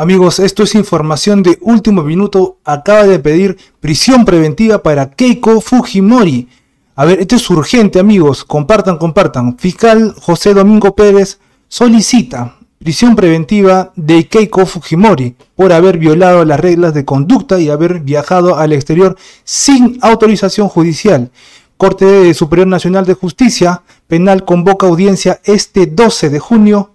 Amigos, esto es información de último minuto. Acaba de pedir prisión preventiva para Keiko Fujimori. A ver, esto es urgente, amigos. Compartan, compartan. Fiscal José Domingo Pérez solicita prisión preventiva de Keiko Fujimori por haber violado las reglas de conducta y haber viajado al exterior sin autorización judicial. Corte Superior Nacional de Justicia Penal convoca audiencia este 12 de junio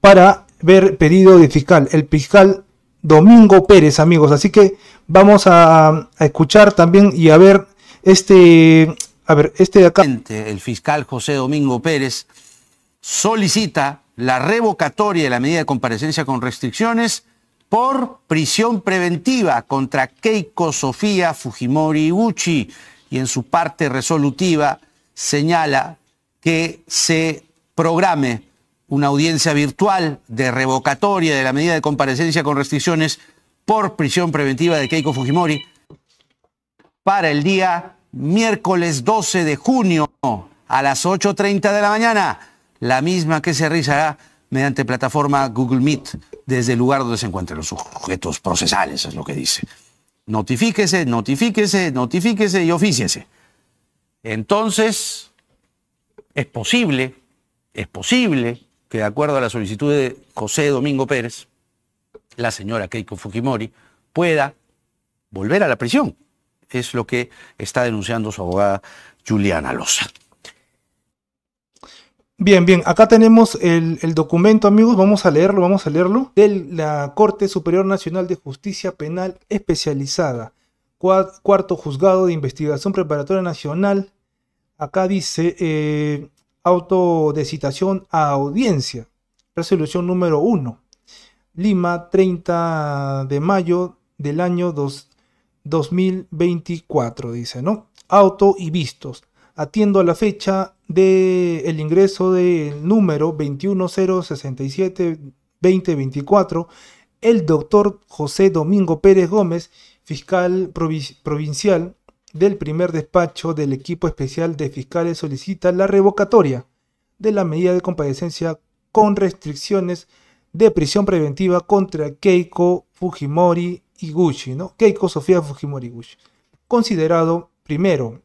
para ver pedido de fiscal, el fiscal Domingo Pérez, amigos. Así que vamos a, escuchar también y a ver este, a ver, este de acá. El fiscal José Domingo Pérez solicita la revocatoria de la medida de comparecencia con restricciones por prisión preventiva contra Keiko Sofía Fujimori Uchi y en su parte resolutiva señala que se programe una audiencia virtual de revocatoria de la medida de comparecencia con restricciones por prisión preventiva de Keiko Fujimori para el día miércoles 12 de junio a las 8.30 de la mañana, la misma que se realizará mediante plataforma Google Meet desde el lugar donde se encuentren los sujetos procesales, es lo que dice. Notifíquese, notifíquese, notifíquese y ofíciese. Entonces, es posible, es posible que de acuerdo a la solicitud de José Domingo Pérez, la señora Keiko Fujimori pueda volver a la prisión. Es lo que está denunciando su abogada Juliana Loza. Bien, bien, acá tenemos el, documento, amigos, vamos a leerlo, vamos a leerlo, de la Corte Superior Nacional de Justicia Penal Especializada, cuarto juzgado de investigación preparatoria nacional. Acá dice, eh, auto de citación a audiencia. Resolución número 1. Lima, 30 de mayo del año 2024, dice, ¿no? Auto y vistos. Atiendo a la fecha del el ingreso del número 21067-2024, el doctor José Domingo Pérez Gómez, fiscal provincial del primer despacho del equipo especial de fiscales solicita la revocatoria de la medida de comparecencia con restricciones de prisión preventiva contra Keiko Fujimori Iguchi, ¿no? Keiko Sofía Fujimori Iguchi, considerado primero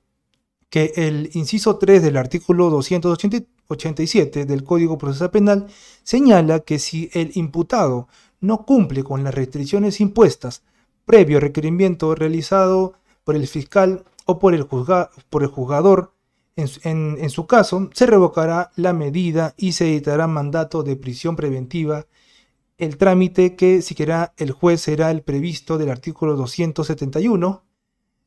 que el inciso 3 del artículo 287 del Código Procesal Penal señala que si el imputado no cumple con las restricciones impuestas previo requerimiento realizado por el fiscal o por el, juzga, por el juzgador en, su caso, se revocará la medida y se editará mandato de prisión preventiva. El trámite que siquiera el juez será el previsto del artículo 271.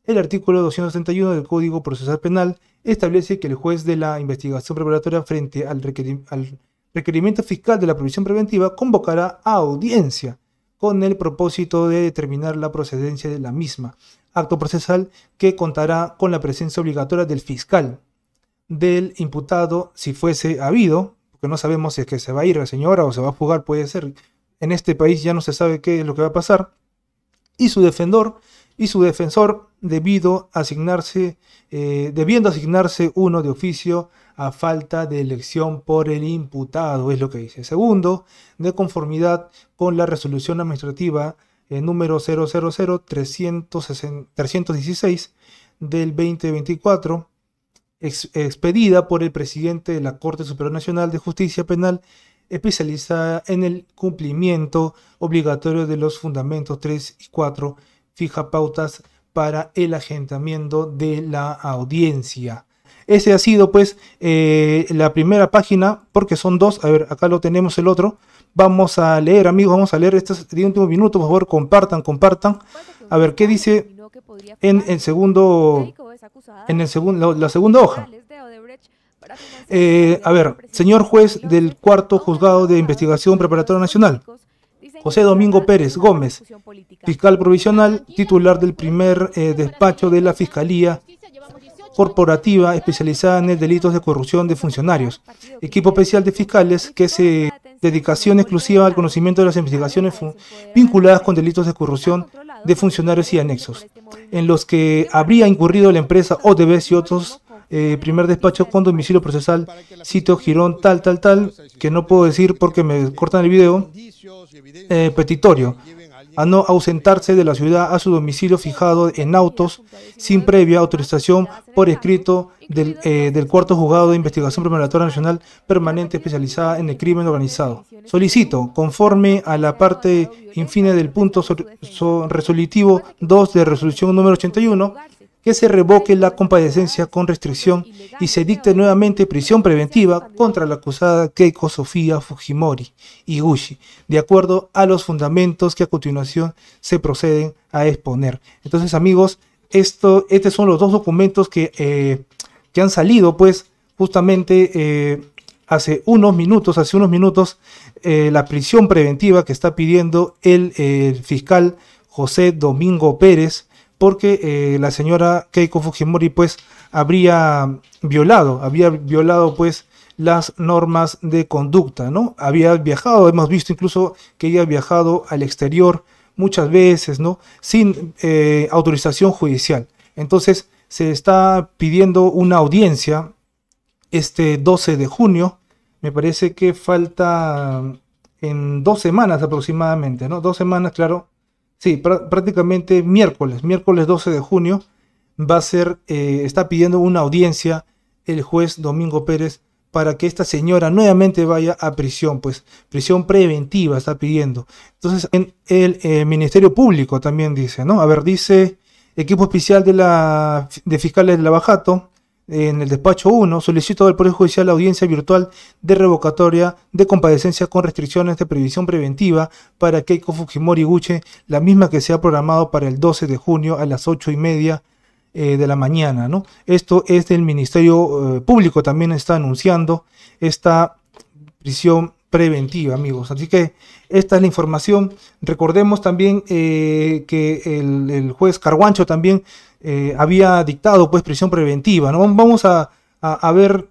El artículo 271 del Código Procesal Penal establece que el juez de la investigación preparatoria frente al, al requerimiento fiscal de la prisión preventiva convocará a audiencia con el propósito de determinar la procedencia de la misma, acto procesal que contará con la presencia obligatoria del fiscal, del imputado, si fuese habido, porque no sabemos si es que se va a ir la señora o se va a fugar, puede ser, en este país ya no se sabe qué es lo que va a pasar, y su defensor, y su defensor debido asignarse, eh, debiendo asignarse uno de oficio a falta de elección por el imputado, es lo que dice. Segundo, de conformidad con la resolución administrativa eh, número 000-316 del 2024, expedida por el presidente de la Corte Superior Nacional de Justicia Penal especializada en el cumplimiento obligatorio de los fundamentos 3 y 4 fija pautas para el agendamiento de la audiencia. Ese ha sido pues eh, la primera página, porque son dos. A ver, acá lo tenemos el otro. Vamos a leer, amigos, vamos a leer estos últimos último minuto. Por favor, compartan, compartan. A ver, ¿qué dice en el segundo, en el segundo, la, segunda hoja? Eh, a ver, señor juez del cuarto juzgado de investigación preparatoria nacional. José Domingo Pérez Gómez, fiscal provisional, titular del primer eh, despacho de la Fiscalía Corporativa especializada en el delitos de corrupción de funcionarios, equipo especial de fiscales que se dedicación exclusiva al conocimiento de las investigaciones vinculadas con delitos de corrupción de funcionarios y anexos, en los que habría incurrido la empresa ODBs y otros eh, primer despacho con domicilio procesal, cito Girón, tal, tal, tal, que no puedo decir porque me cortan el video, eh, petitorio, a no ausentarse de la ciudad a su domicilio fijado en autos sin previa autorización por escrito del, eh, cuarto juzgado de investigación preparatoria nacional permanente especializada en el crimen organizado. Solicito, conforme a la parte infine del punto resolutivo 2 de resolución número 81, que se revoque la comparecencia con restricción y se dicte nuevamente prisión preventiva contra la acusada Keiko Sofía Fujimori y Iguchi, de acuerdo a los fundamentos que a continuación se proceden a exponer. Entonces, amigos, estos son los dos documentos que, eh, han salido, pues, justamente eh, hace unos minutos, hace unos minutos, eh, la prisión preventiva que está pidiendo el fiscal José Domingo Pérez porque eh, la señora Keiko Fujimori pues habría violado, había violado pues las normas de conducta, ¿no? Había viajado, hemos visto incluso que ella ha viajado al exterior muchas veces, ¿no? Sin eh, autorización judicial. Entonces se está pidiendo una audiencia este 12 de junio, me parece que falta mm, en dos semanas aproximadamente, ¿no? Dos semanas, claro, sí, prácticamente miércoles, miércoles 12 de junio, va a ser, eh, está pidiendo una audiencia el juez Domingo Pérez para que esta señora nuevamente vaya a prisión, pues prisión preventiva está pidiendo. Entonces, en el eh, Ministerio Público también dice, ¿no? A ver, dice equipo especial de, la, de fiscales de Lavajato, en el despacho 1, solicito del Poder Judicial la audiencia virtual de revocatoria de compadecencia con restricciones de previsión preventiva para Keiko Fujimori Guche, la misma que se ha programado para el 12 de junio a las 8 y media eh, de la mañana. ¿no? Esto es del Ministerio eh, Público, también está anunciando esta prisión preventiva, amigos. Así que esta es la información. Recordemos también eh, que el, el juez Carguancho también eh, había dictado pues prisión preventiva. Vamos a, a, ver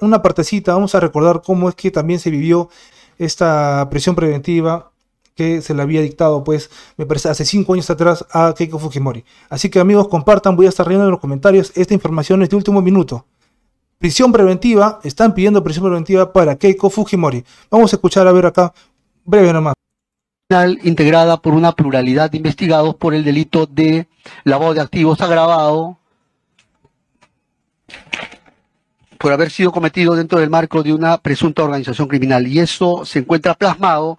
una partecita, vamos a recordar cómo es que también se vivió esta prisión preventiva que se le había dictado, pues, me parece, hace cinco años atrás a Keiko Fujimori. Así que amigos, compartan, voy a estar leyendo en los comentarios, esta información es de último minuto. Prisión preventiva, están pidiendo prisión preventiva para Keiko Fujimori. Vamos a escuchar, a ver acá, breve nomás. Integrada por una pluralidad de investigados por el delito de la voz de activos agravado por haber sido cometido dentro del marco de una presunta organización criminal. Y eso se encuentra plasmado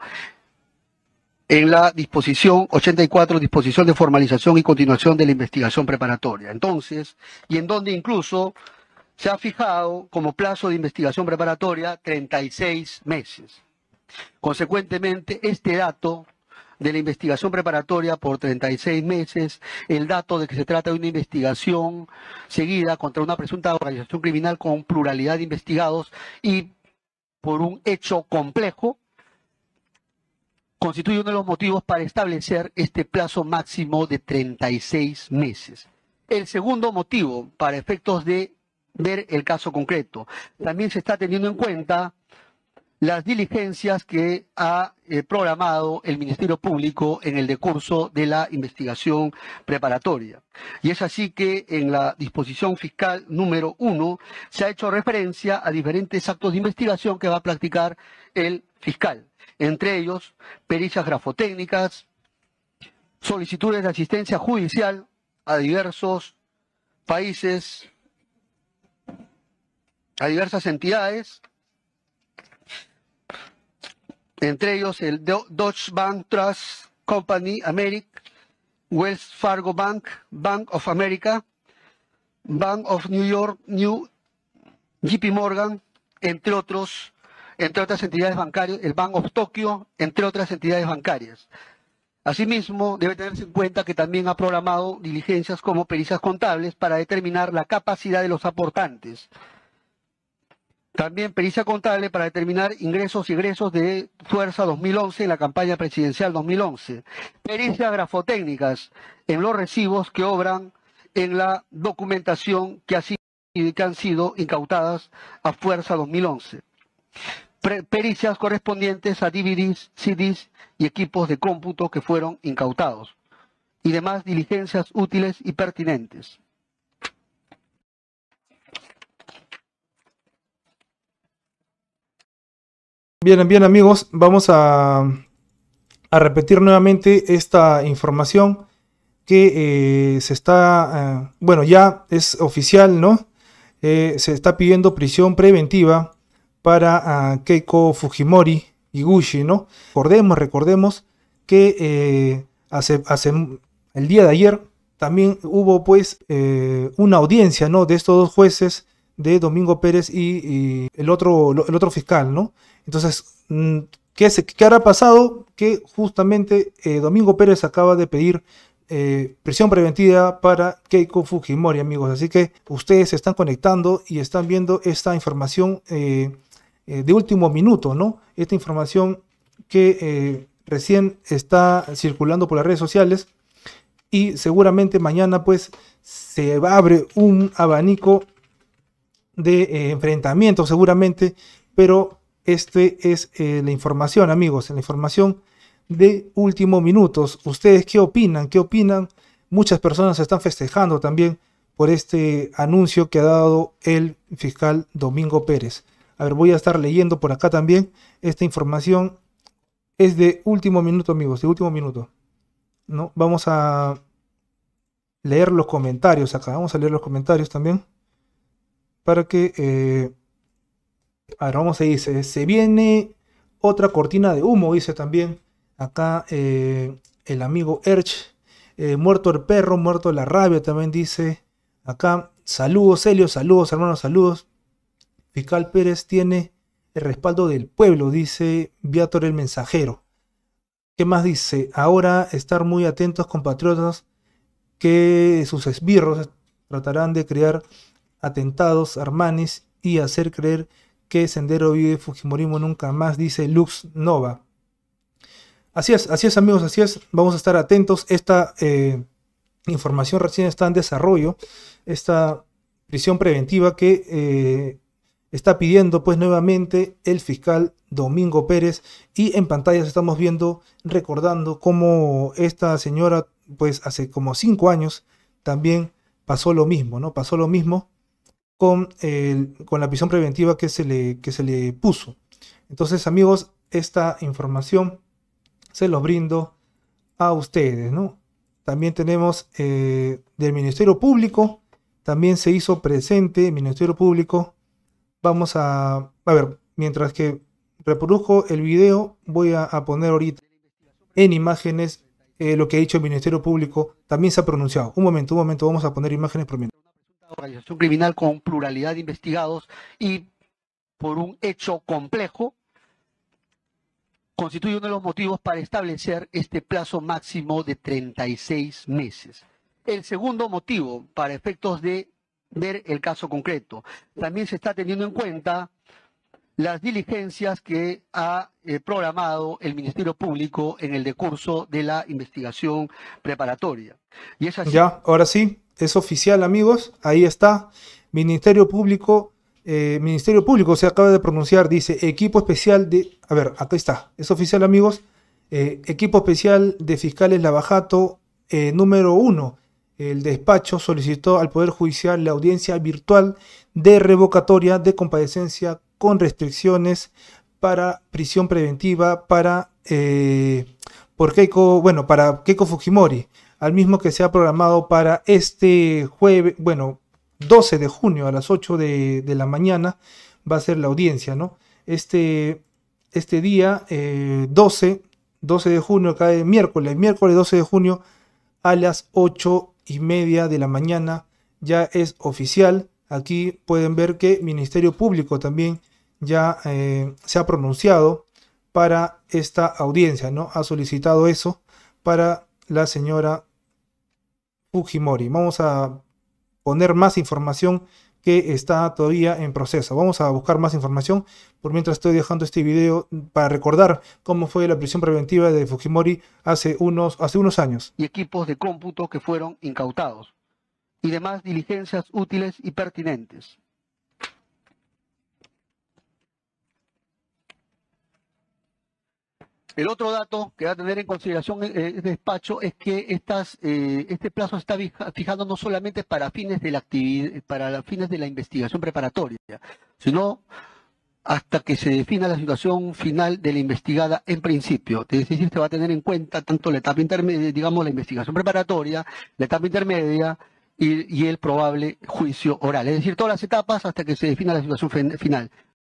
en la disposición 84, disposición de formalización y continuación de la investigación preparatoria. Entonces, y en donde incluso se ha fijado como plazo de investigación preparatoria 36 meses. Consecuentemente, este dato de la investigación preparatoria por 36 meses, el dato de que se trata de una investigación seguida contra una presunta organización criminal con pluralidad de investigados y por un hecho complejo, constituye uno de los motivos para establecer este plazo máximo de 36 meses. El segundo motivo, para efectos de ver el caso concreto, también se está teniendo en cuenta las diligencias que ha eh, programado el Ministerio Público en el decurso de la investigación preparatoria. Y es así que en la disposición fiscal número uno se ha hecho referencia a diferentes actos de investigación que va a practicar el fiscal, entre ellos pericias grafotécnicas, solicitudes de asistencia judicial a diversos países, a diversas entidades, entre ellos el Deutsche Bank Trust Company, Americ, West Fargo Bank, Bank of America, Bank of New York, New, JP Morgan, entre otros, entre otras entidades bancarias, el Bank of Tokyo, entre otras entidades bancarias. Asimismo, debe tenerse en cuenta que también ha programado diligencias como pericias contables para determinar la capacidad de los aportantes también pericia contable para determinar ingresos y egresos de Fuerza 2011 en la campaña presidencial 2011. Pericias grafotécnicas en los recibos que obran en la documentación que, han sido incautadas a Fuerza 2011. pericias correspondientes a DVDs, CDs y equipos de cómputo que fueron incautados. Y demás diligencias útiles y pertinentes. Bien, bien amigos, vamos a, repetir nuevamente esta información que eh, se está, eh, bueno, ya es oficial, ¿no? Eh, se está pidiendo prisión preventiva para ah, Keiko Fujimori y Gucci, ¿no? Recordemos, recordemos que hace, el día de ayer también hubo pues una audiencia, ¿no? De estos dos jueces de Domingo Pérez y, el, otro, el otro fiscal, ¿no? Entonces, mm, ¿qué, se, habrá pasado? Que justamente eh, Domingo Pérez acaba de pedir eh, prisión preventiva para Keiko Fujimori, amigos. Así que ustedes se están conectando y están viendo esta información eh, de último minuto, ¿no? Esta información que recién está circulando por las redes sociales y seguramente mañana pues se abre un abanico de eh, enfrentamiento seguramente, pero este es eh, la información, amigos, la información de último minutos. ¿Ustedes qué opinan? ¿Qué opinan? Muchas personas están festejando también por este anuncio que ha dado el fiscal Domingo Pérez. A ver, voy a estar leyendo por acá también esta información. Es de último minuto, amigos, de último minuto. ¿No? Vamos a leer los comentarios acá. Vamos a leer los comentarios también para que... ahora eh, vamos a dice, se viene otra cortina de humo, dice también acá eh, el amigo Erch. Eh, muerto el perro, muerto la rabia, también dice acá. Saludos, Helio, saludos, hermanos, saludos. Fiscal Pérez tiene el respaldo del pueblo, dice Viator el mensajero. ¿Qué más dice? Ahora estar muy atentos, compatriotas, que sus esbirros tratarán de crear atentados, armanes y hacer creer que Sendero vive Fujimorismo nunca más, dice Lux Nova. Así es, así es amigos, así es. Vamos a estar atentos. Esta eh, información recién está en desarrollo. Esta prisión preventiva que eh, está pidiendo pues nuevamente el fiscal Domingo Pérez. Y en pantallas estamos viendo, recordando cómo esta señora pues hace como cinco años también pasó lo mismo, ¿no? Pasó lo mismo con, la visión preventiva que se, le, que se le puso. Entonces, amigos, esta información se los brindo a ustedes, ¿no? También tenemos eh, del Ministerio Público, también se hizo presente el Ministerio Público. Vamos a, a ver, mientras que reproduzco el video, voy a, poner ahorita en imágenes eh, lo que ha dicho el Ministerio Público. También se ha pronunciado. Un momento, un momento, vamos a poner imágenes por organización criminal con pluralidad de investigados y por un hecho complejo, constituye uno de los motivos para establecer este plazo máximo de 36 meses. El segundo motivo, para efectos de ver el caso concreto, también se está teniendo en cuenta las diligencias que ha eh, programado el Ministerio Público en el decurso de la investigación preparatoria. Y Ya, ahora sí, es oficial, amigos. Ahí está. Ministerio Público, eh, Ministerio Público se acaba de pronunciar, dice equipo especial de. A ver, acá está. Es oficial, amigos. Eh, equipo especial de fiscales Lavajato eh, número uno, El despacho solicitó al Poder Judicial la audiencia virtual de revocatoria de comparecencia con restricciones para prisión preventiva para eh, bueno, para Keiko Fujimori al mismo que se ha programado para este jueves, bueno, 12 de junio a las 8 de, la mañana va a ser la audiencia, ¿no? Este, este día 12, eh, 12 de junio, cae miércoles, miércoles 12 de junio a las 8 y media de la mañana ya es oficial. Aquí pueden ver que Ministerio Público también ya eh, se ha pronunciado para esta audiencia, ¿no? Ha solicitado eso para la señora Fujimori. Vamos a poner más información que está todavía en proceso. Vamos a buscar más información. Por mientras estoy dejando este video para recordar cómo fue la prisión preventiva de Fujimori hace unos, hace unos años. Y equipos de cómputo que fueron incautados. Y demás diligencias útiles y pertinentes. El otro dato que va a tener en consideración el eh, eh, despacho es que eh, este plazo está fijando no solamente para fines de la para fines de la investigación preparatoria, sino hasta que se defina la situación final de la investigada en principio. Es decir, se va a tener en cuenta tanto la etapa intermedia, digamos la investigación preparatoria, la etapa intermedia y, y el probable juicio oral. Es decir, todas las etapas hasta que se defina la situación final.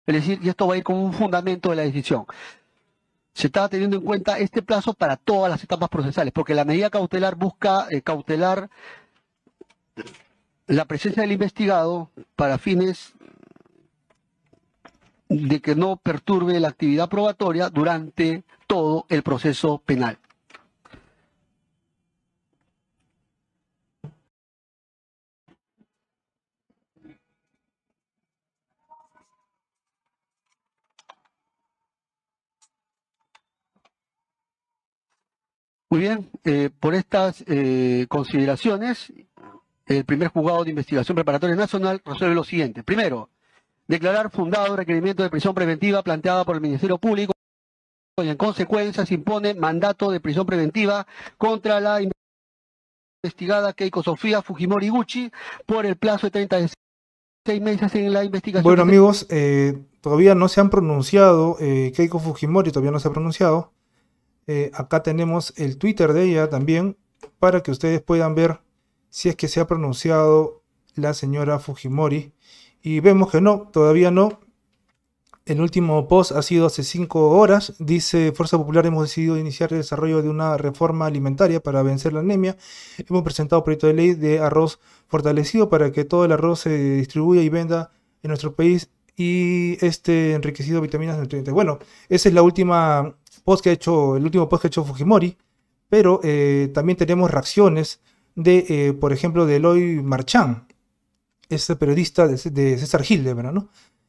Es decir, y esto va a ir como un fundamento de la decisión se estaba teniendo en cuenta este plazo para todas las etapas procesales, porque la medida cautelar busca eh, cautelar la presencia del investigado para fines de que no perturbe la actividad probatoria durante todo el proceso penal. Muy bien, eh, por estas eh, consideraciones, el primer juzgado de investigación preparatoria nacional resuelve lo siguiente. Primero, declarar fundado el requerimiento de prisión preventiva planteada por el Ministerio Público y en consecuencia se impone mandato de prisión preventiva contra la investigada Keiko Sofía Fujimori Gucci por el plazo de 36 meses en la investigación. Bueno amigos, eh, todavía no se han pronunciado, Keiko Fujimori todavía no se ha pronunciado eh, acá tenemos el Twitter de ella también para que ustedes puedan ver si es que se ha pronunciado la señora Fujimori. Y vemos que no, todavía no. El último post ha sido hace cinco horas. Dice, Fuerza Popular hemos decidido iniciar el desarrollo de una reforma alimentaria para vencer la anemia. Hemos presentado un proyecto de ley de arroz fortalecido para que todo el arroz se distribuya y venda en nuestro país y este enriquecido de vitaminas y nutrientes. Bueno, esa es la última que ha hecho, el último post que ha hecho Fujimori, pero eh, también tenemos reacciones de, eh, por ejemplo, de Eloy Marchán, ese periodista de, César Gil, verdad, ¿no?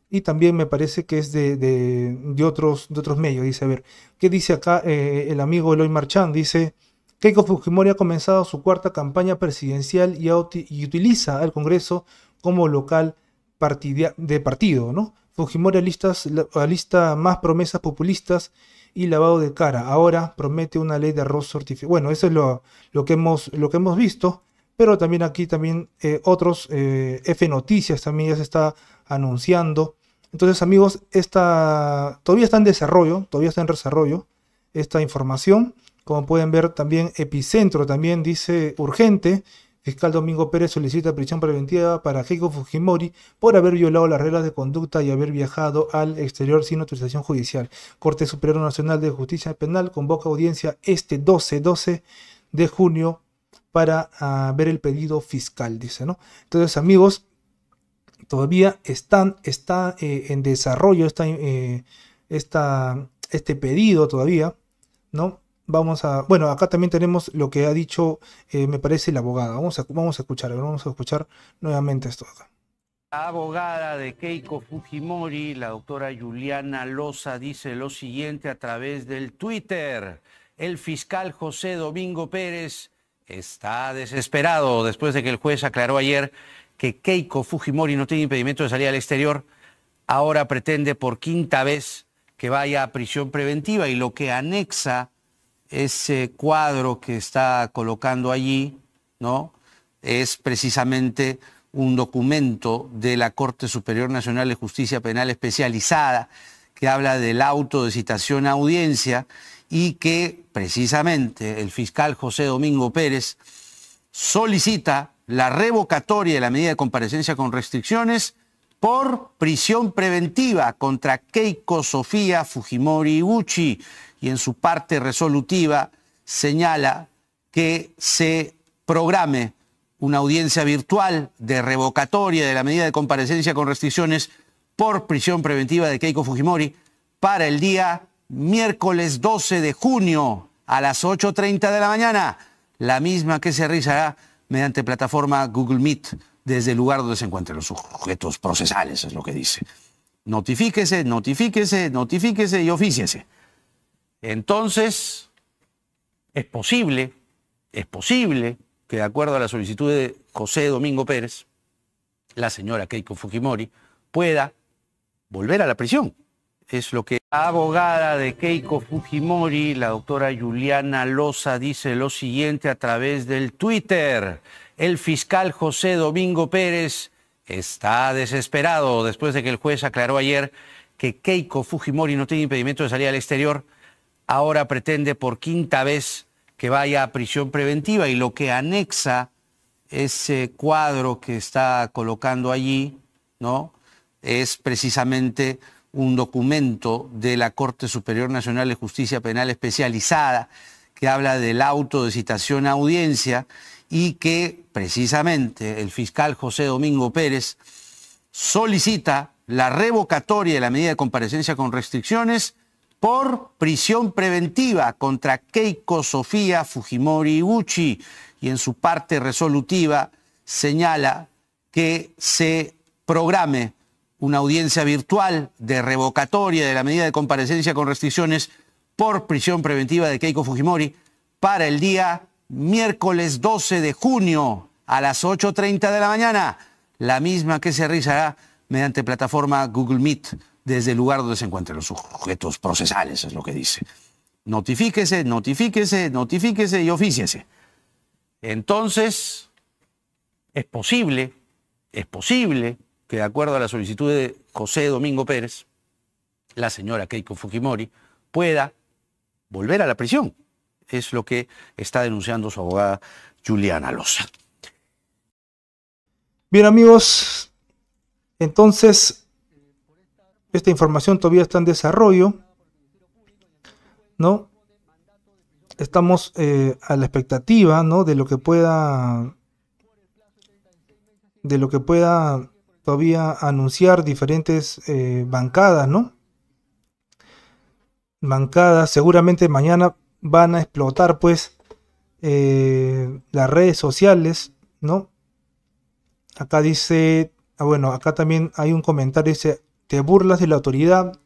Y también me parece que es de, de, otros, de otros medios, dice, a ver, ¿qué dice acá eh, el amigo Eloy Marchán? Dice, Keiko Fujimori ha comenzado su cuarta campaña presidencial y, utiliza al Congreso como local de partido, ¿no? Fujimori alista, lista más promesas populistas y lavado de cara. Ahora promete una ley de arroz certificado. Bueno, eso es lo, que hemos, lo que hemos visto. Pero también aquí también eh, otros eh, F Noticias también ya se está anunciando. Entonces, amigos, esta todavía está en desarrollo, todavía está en desarrollo esta información. Como pueden ver, también Epicentro también dice urgente Fiscal Domingo Pérez solicita prisión preventiva para Keiko Fujimori por haber violado las reglas de conducta y haber viajado al exterior sin autorización judicial. Corte Superior Nacional de Justicia Penal convoca audiencia este 12-12 de junio para ah, ver el pedido fiscal, dice, ¿no? Entonces, amigos, todavía está eh, en desarrollo eh, este pedido todavía, ¿no? vamos a. Bueno, acá también tenemos lo que ha dicho, eh, me parece, la abogada. Vamos a, vamos a escuchar, vamos a escuchar nuevamente esto acá. La abogada de Keiko Fujimori, la doctora Juliana Loza, dice lo siguiente a través del Twitter. El fiscal José Domingo Pérez está desesperado después de que el juez aclaró ayer que Keiko Fujimori no tiene impedimento de salir al exterior. Ahora pretende por quinta vez que vaya a prisión preventiva y lo que anexa ese cuadro que está colocando allí, ¿no? Es precisamente un documento de la Corte Superior Nacional de Justicia Penal Especializada que habla del auto de citación a audiencia y que precisamente el fiscal José Domingo Pérez solicita la revocatoria de la medida de comparecencia con restricciones por prisión preventiva contra Keiko Sofía Fujimori Gucci, y en su parte resolutiva señala que se programe una audiencia virtual de revocatoria de la medida de comparecencia con restricciones por prisión preventiva de Keiko Fujimori para el día miércoles 12 de junio a las 8.30 de la mañana, la misma que se realizará mediante plataforma Google Meet desde el lugar donde se encuentren los sujetos procesales, es lo que dice. Notifíquese, notifíquese, notifíquese y ofíciese. Entonces, es posible, es posible que de acuerdo a la solicitud de José Domingo Pérez, la señora Keiko Fujimori pueda volver a la prisión. Es lo que la abogada de Keiko Fujimori, la doctora Juliana Loza, dice lo siguiente a través del Twitter. El fiscal José Domingo Pérez está desesperado después de que el juez aclaró ayer que Keiko Fujimori no tiene impedimento de salir al exterior ahora pretende por quinta vez que vaya a prisión preventiva y lo que anexa ese cuadro que está colocando allí, ¿no? Es precisamente un documento de la Corte Superior Nacional de Justicia Penal Especializada que habla del auto de citación a audiencia y que precisamente el fiscal José Domingo Pérez solicita la revocatoria de la medida de comparecencia con restricciones por prisión preventiva contra Keiko Sofía Fujimori Uchi y en su parte resolutiva señala que se programe una audiencia virtual de revocatoria de la medida de comparecencia con restricciones por prisión preventiva de Keiko Fujimori para el día miércoles 12 de junio a las 8.30 de la mañana, la misma que se realizará mediante plataforma Google Meet desde el lugar donde se encuentren los sujetos procesales, es lo que dice. Notifíquese, notifíquese, notifíquese y ofíciese. Entonces, es posible, es posible que de acuerdo a la solicitud de José Domingo Pérez, la señora Keiko Fujimori pueda volver a la prisión. Es lo que está denunciando su abogada Juliana Loza. Bien amigos, entonces esta información todavía está en desarrollo. ¿no? Estamos eh, a la expectativa ¿no? de lo que pueda de lo que pueda todavía anunciar diferentes eh, bancadas, ¿no? Bancadas, seguramente mañana van a explotar pues eh, las redes sociales, ¿no? Acá dice, ah, bueno, acá también hay un comentario, dice, te burlas de la autoridad.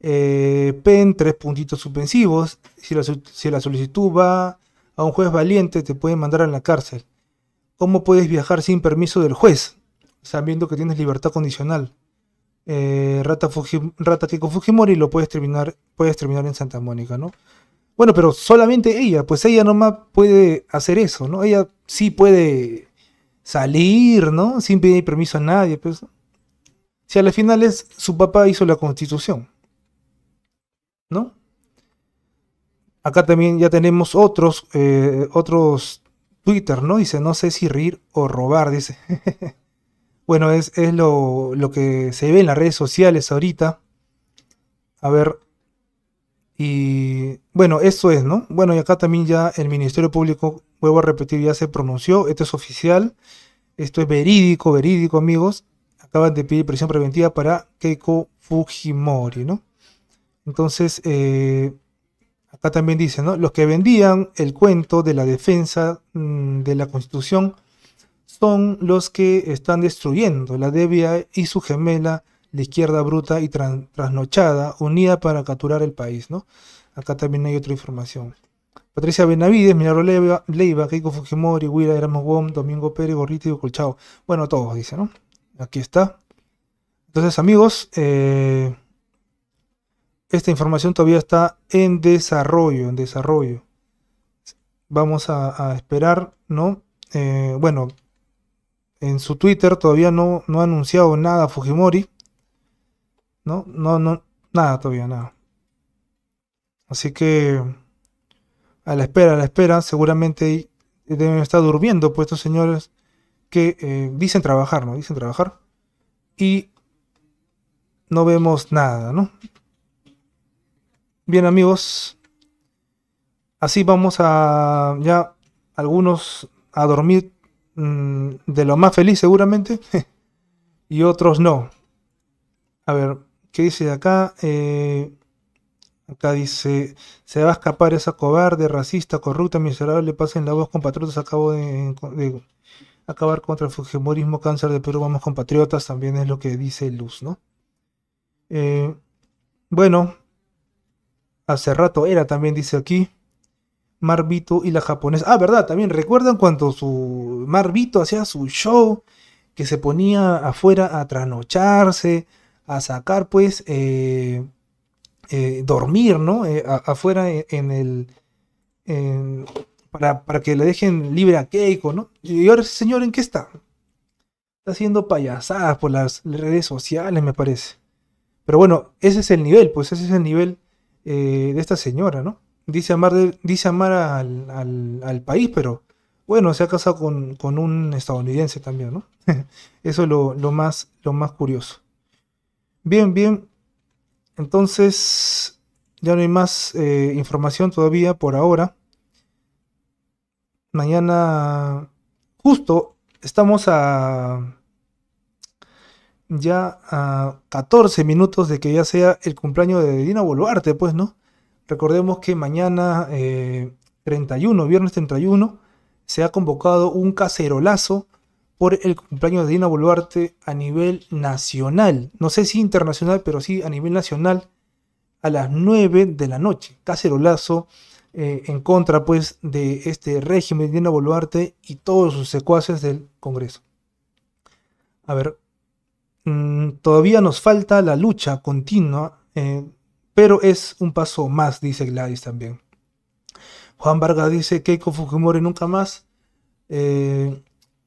Eh, pen, tres puntitos suspensivos. Si la, si la solicitud va a un juez valiente, te pueden mandar a la cárcel. ¿Cómo puedes viajar sin permiso del juez? Sabiendo que tienes libertad condicional. Eh, rata, Rata Fujimori lo puedes terminar, puedes terminar en Santa Mónica, ¿no? Bueno, pero solamente ella, pues ella nomás puede hacer eso, ¿no? Ella sí puede salir, ¿no? Sin pedir permiso a nadie, pues. Si a las finales su papá hizo la constitución. ¿No? Acá también ya tenemos otros, eh, otros Twitter, ¿no? Dice, no sé si rir o robar, dice. bueno, es, lo, lo que se ve en las redes sociales ahorita. A ver, y bueno, eso es, ¿no? Bueno, y acá también ya el Ministerio Público, vuelvo a repetir, ya se pronunció, esto es oficial, esto es verídico, verídico amigos, acaban de pedir prisión preventiva para Keiko Fujimori, ¿no? Entonces, eh, acá también dice, ¿no? Los que vendían el cuento de la defensa mm, de la Constitución son los que están destruyendo la Debia y su gemela, la izquierda bruta y trasnochada, unida para capturar el país, ¿no? Acá también hay otra información. Patricia Benavides, Milagro Leiva, Keiko Fujimori, Huila, éramos Wong, Domingo Pérez, Gorriti y Colchao. Bueno, todos, dice, ¿no? Aquí está. Entonces amigos, eh, esta información todavía está en desarrollo, en desarrollo. Vamos a, esperar, ¿no? Eh, bueno, en su Twitter todavía no, no ha anunciado nada Fujimori. No, no, no, nada todavía, nada. Así que a la espera, a la espera, seguramente deben estar durmiendo, pues estos señores que eh, dicen trabajar, ¿no? Dicen trabajar y no vemos nada, ¿no? Bien amigos, así vamos a ya algunos a dormir mm, de lo más feliz seguramente y otros no. A ver, ¿qué dice acá? Eh, acá dice, se va a escapar esa cobarde, racista, corrupta, miserable, pasen la voz compatriotas, acabo de, de acabar contra el fujimorismo, cáncer de Perú, vamos compatriotas, también es lo que dice Luz, ¿no? Eh, bueno, hace rato era también, dice aquí, Marvito y la japonesa. Ah, verdad, también recuerdan cuando su Marvito hacía su show, que se ponía afuera a trasnocharse, a sacar, pues, eh, eh, dormir, ¿no? afuera en, el para, que le dejen libre a Keiko, ¿no? Y ahora ese señor, ¿en qué está? Está haciendo payasadas por las redes sociales, me parece. Pero bueno, ese es el nivel, pues ese es el nivel eh, de esta señora, ¿no? Dice amar, dice amar al, país, pero bueno, se ha casado con, un estadounidense también, ¿no? Eso es lo, lo, más, lo más curioso. Bien, bien. Entonces, ya no hay más eh, información todavía por ahora. Mañana, justo, estamos a ya a 14 minutos de que ya sea el cumpleaños de Dina Boluarte, pues, ¿no? Recordemos que mañana, 31, eh, viernes 31, se ha convocado un cacerolazo por el cumpleaños de Dina Boluarte a nivel nacional. No sé si internacional, pero sí a nivel nacional a las 9 de la noche. Cacerolazo eh, en contra pues de este régimen de Boluarte y todos sus secuaces del Congreso. A ver, mm, todavía nos falta la lucha continua, eh, pero es un paso más, dice Gladys también. Juan Vargas dice Keiko Fujimori nunca más. Eh,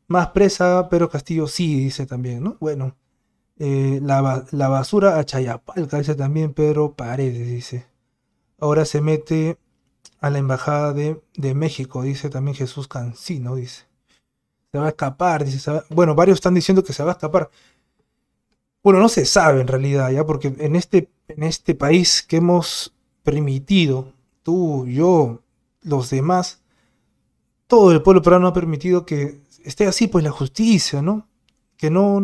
más presa, pero Castillo sí, dice también, ¿no? Bueno, la, la, basura a Chayapalca, dice también Pedro Paredes, dice. Ahora se mete a la embajada de, México, dice también Jesús Cancino, dice. Se va a escapar, dice. Bueno, varios están diciendo que se va a escapar. Bueno, no se sabe en realidad ya, porque en este, en este país que hemos permitido, tú, yo, los demás, todo el pueblo peruano ha permitido que esté así, pues la justicia, ¿no? Que no,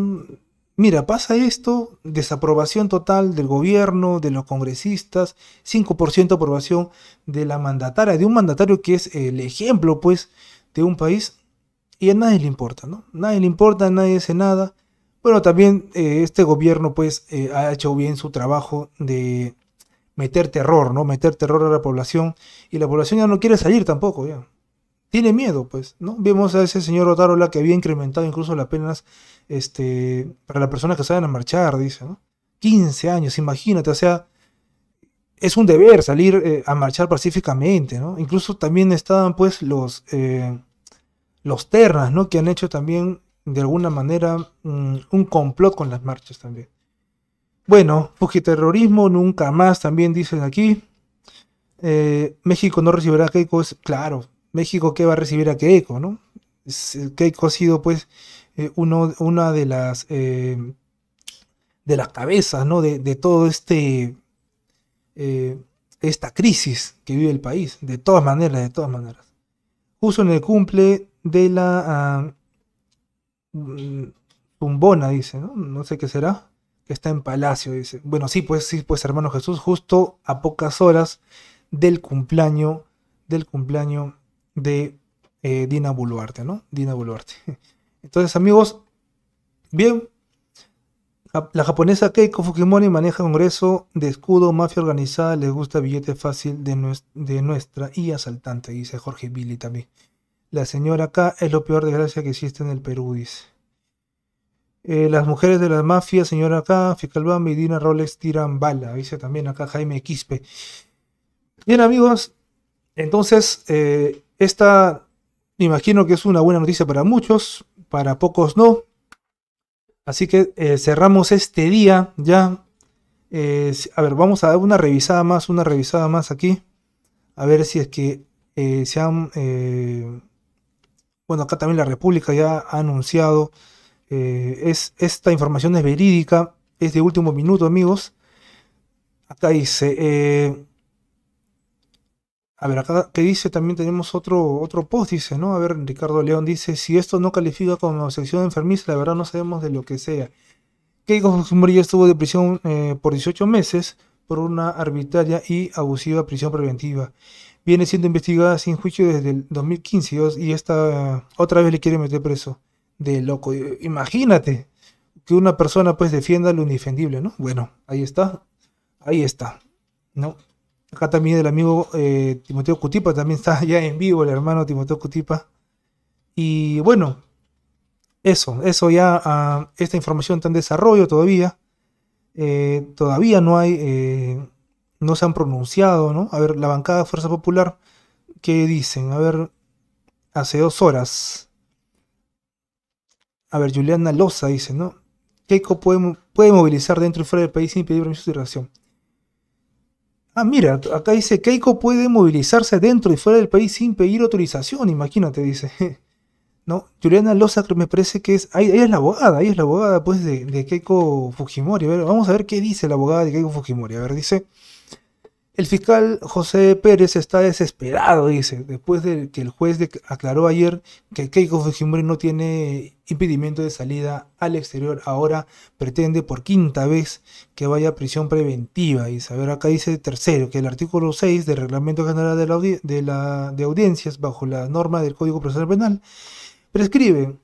Mira, pasa esto, desaprobación total del gobierno, de los congresistas, 5% aprobación de la mandataria, de un mandatario que es el ejemplo, pues, de un país, y a nadie le importa, ¿no? Nadie le importa, nadie hace nada. Bueno, también eh, este gobierno, pues, eh, ha hecho bien su trabajo de meter terror, ¿no? Meter terror a la población, y la población ya no quiere salir tampoco, ya tiene miedo, pues, ¿no? Vemos a ese señor Otárola que había incrementado incluso las penas este, para las personas que salen a marchar, dice, ¿no? 15 años, imagínate, o sea, es un deber salir eh, a marchar pacíficamente, ¿no? Incluso también estaban, pues, los, eh, los ternas, ¿no? Que han hecho también, de alguna manera, mm, un complot con las marchas también. Bueno, fujiterrorismo nunca más, también dicen aquí. Eh, México no recibirá Keiko, claro, México que va a recibir a Keiko, ¿no? Eh, Keiko ha sido pues eh, uno, una de las eh, de las cabezas, ¿no? De, de todo este esta crisis que vive el país, de todas maneras, de todas maneras. Justo en el cumple de la tumbona, ah, mm, dice, ¿no? No sé qué será, que está en Palacio, dice. Bueno, sí, pues sí, pues hermano Jesús, justo a pocas horas del cumpleaños, del cumpleaños de eh, Dina Boluarte, ¿no? Dina Boluarte. Entonces, amigos, bien. La japonesa Keiko Fujimori maneja Congreso de escudo, mafia organizada, Le gusta billete fácil de, de nuestra y asaltante, dice Jorge Billy también. La señora K es lo peor de desgracia que existe en el Perú, dice. Eh, las mujeres de la mafia, señora K, Fiscal Bambi y Dina Rolex tiran bala, dice también acá Jaime Quispe. Bien amigos, entonces eh, esta, me imagino que es una buena noticia para muchos, para pocos no. Así que eh, cerramos este día ya. Eh, a ver, vamos a dar una revisada más, una revisada más aquí. A ver si es que eh, se han... bueno, acá también la República ya ha anunciado. es, esta información es verídica, es de último minuto, amigos. Acá dice a ver, acá que dice también tenemos otro, otro post, dice, ¿no? A ver, Ricardo León dice, si esto no califica como sección enfermiza, la verdad no sabemos de lo que sea. Keiko Fujimori ya estuvo de prisión eh, por 18 meses por una arbitraria y abusiva prisión preventiva. Viene siendo investigada sin juicio desde el 2015 y esta otra vez le quiere meter preso. De loco, eh, imagínate que una persona pues defienda lo indefendible, ¿no? Bueno, ahí está, ahí está, ¿no? Acá también el amigo eh, Timoteo Cutipa también está ya en vivo, el hermano Timoteo Cutipa. Y bueno, eso, eso ya, ah, esta información está en desarrollo todavía. Eh, todavía no hay, eh, no se han pronunciado, ¿no? A ver, la bancada de Fuerza Popular, ¿qué dicen? A ver, hace dos horas. A ver, Juliana Loza dice, ¿no? Keiko puede, puede movilizar dentro y fuera del país sin pedir permiso de circulación. Ah, mira, acá dice Keiko puede movilizarse dentro y fuera del país sin pedir autorización, imagínate, dice. No, Juliana Loza me parece que es. Ahí, es la abogada, ahí es la abogada pues de, Keiko Fujimori. ver, vamos a ver qué dice la abogada de Keiko Fujimori. A ver, dice. El fiscal José Pérez está desesperado, dice, después de que el juez aclaró ayer que Keiko Fujimori no tiene impedimento de salida al exterior. Ahora pretende por quinta vez que vaya a prisión preventiva. Y saber acá dice tercero, que el artículo 6 del Reglamento General de, de Audiencias, bajo la norma del Código Procesal Penal, prescribe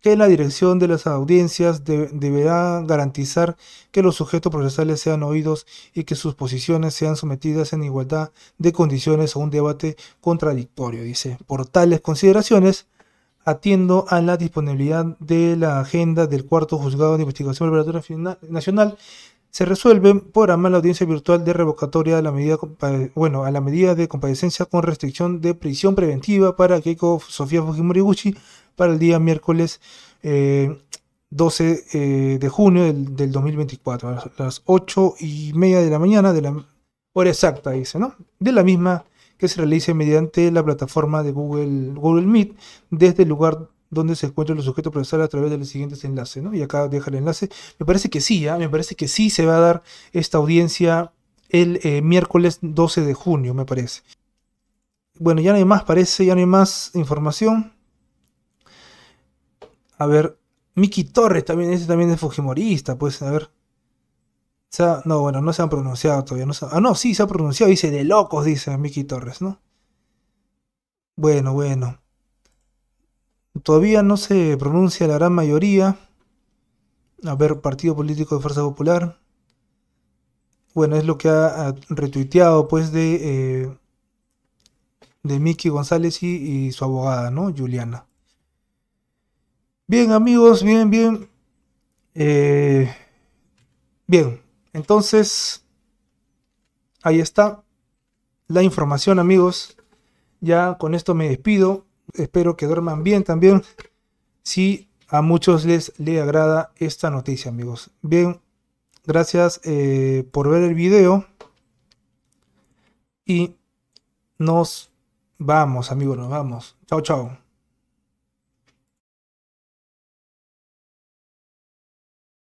que la dirección de las audiencias deberá garantizar que los sujetos procesales sean oídos y que sus posiciones sean sometidas en igualdad de condiciones a un debate contradictorio. Dice, por tales consideraciones, atiendo a la disponibilidad de la agenda del cuarto juzgado de investigación preparatoria nacional se resuelve por amar la audiencia virtual de revocatoria a la medida, bueno, a la medida de comparecencia con restricción de prisión preventiva para Keiko Sofía Fujimori Gucci para el día miércoles 12 eh, eh, de junio del, 2024, a las 8 y media de la mañana, de la hora exacta, dice, ¿no? De la misma que se realice mediante la plataforma de Google, Google Meet desde el lugar donde se encuentran los sujetos procesales a través de los siguientes enlaces, ¿no? Y acá deja el enlace. Me parece que sí, ¿ah? me parece que sí se va a dar esta audiencia el eh, miércoles 12 de junio, me parece. Bueno, ya no hay más, parece, ya no hay más información. A ver, Miki Torres también, ese también es fujimorista, pues, a ver. no, bueno, no se han pronunciado todavía. No ah, no, sí, se ha pronunciado, dice de locos, dice Miki Torres, ¿no? Bueno, bueno. Todavía no se pronuncia la gran mayoría. A ver, Partido Político de Fuerza Popular. Bueno, es lo que ha retuiteado, pues, de, eh, de Miki González y su abogada, ¿no? Juliana. Bien, amigos, bien, bien. Eh, bien, entonces, ahí está la información, amigos. Ya con esto me despido. Espero que duerman bien también. Si a muchos les, le agrada esta noticia, amigos. Bien, gracias eh, por ver el video. Y nos vamos, amigos, nos vamos. Chao, chao.